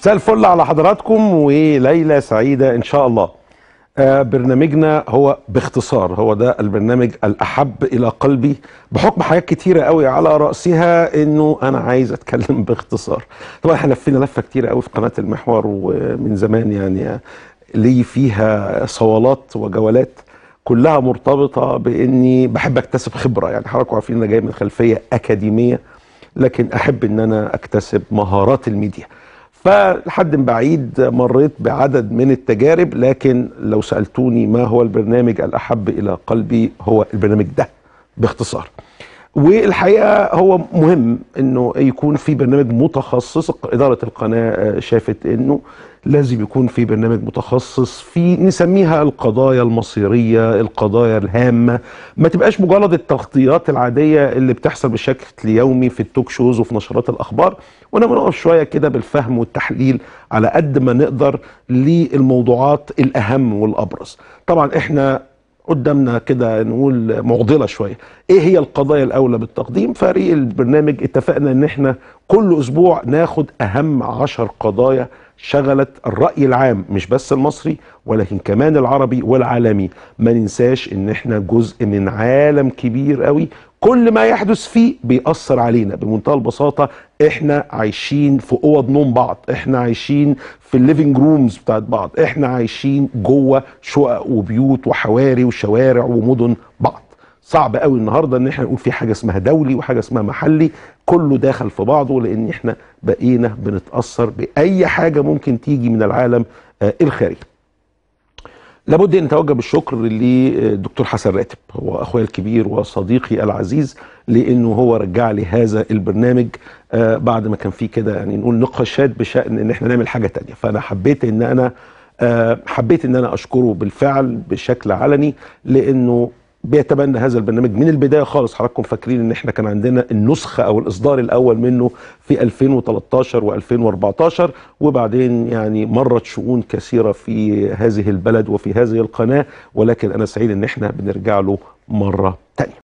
مساء الفل على حضراتكم وليله سعيده ان شاء الله آه، برنامجنا هو باختصار هو ده البرنامج الاحب الى قلبي بحكم حاجات كتيره قوي على راسها انه انا عايز اتكلم باختصار طبعا احنا لفينا لفه كتيره قوي في قناه المحور ومن زمان يعني لي فيها صوالات وجولات كلها مرتبطه باني بحب اكتسب خبره يعني حضراتكم عارفين انا جاي من خلفيه اكاديميه لكن احب ان انا اكتسب مهارات الميديا فلحد بعيد مريت بعدد من التجارب لكن لو سألتوني ما هو البرنامج الأحب إلى قلبي هو البرنامج ده باختصار والحقيقه هو مهم انه يكون في برنامج متخصص اداره القناه آه، شافت انه لازم يكون في برنامج متخصص في نسميها القضايا المصيريه، القضايا الهامه، ما تبقاش مجرد التغطيات العاديه اللي بتحصل بشكل يومي في التوك شوز وفي نشرات الاخبار، وانما نقف شويه كده بالفهم والتحليل على قد ما نقدر للموضوعات الاهم والابرز. طبعا احنا قدامنا كده نقول معضله شويه ايه هي القضايا الاولى بالتقديم فريق البرنامج اتفقنا ان احنا كل اسبوع ناخد اهم عشر قضايا شغلت الراي العام مش بس المصري ولكن كمان العربي والعالمي ما ننساش ان احنا جزء من عالم كبير قوي كل ما يحدث فيه بيأثر علينا بمنتهى البساطة احنا عايشين في اوض نوم بعض احنا عايشين في الليفنج رومز بتاعت بعض احنا عايشين جوه شقق وبيوت وحواري وشوارع ومدن بعض صعب قوي النهارده ان احنا نقول في حاجه اسمها دولي وحاجه اسمها محلي كله داخل في بعضه لان احنا بقينا بنتاثر باي حاجه ممكن تيجي من العالم آه، الخارجي لابد ان اتوجه بالشكر للدكتور آه، حسن راتب هو اخويا الكبير وصديقي العزيز لانه هو رجع لي هذا البرنامج آه، بعد ما كان فيه كده يعني نقول نقاشات بشان ان احنا نعمل حاجه تانية فانا حبيت ان انا آه، حبيت ان انا اشكره بالفعل بشكل علني لانه بيتبنى هذا البرنامج من البدايه خالص حضراتكم فاكرين ان احنا كان عندنا النسخه او الاصدار الاول منه في 2013 و2014 وبعدين يعني مرت شؤون كثيره في هذه البلد وفي هذه القناه ولكن انا سعيد ان احنا بنرجع له مره ثانيه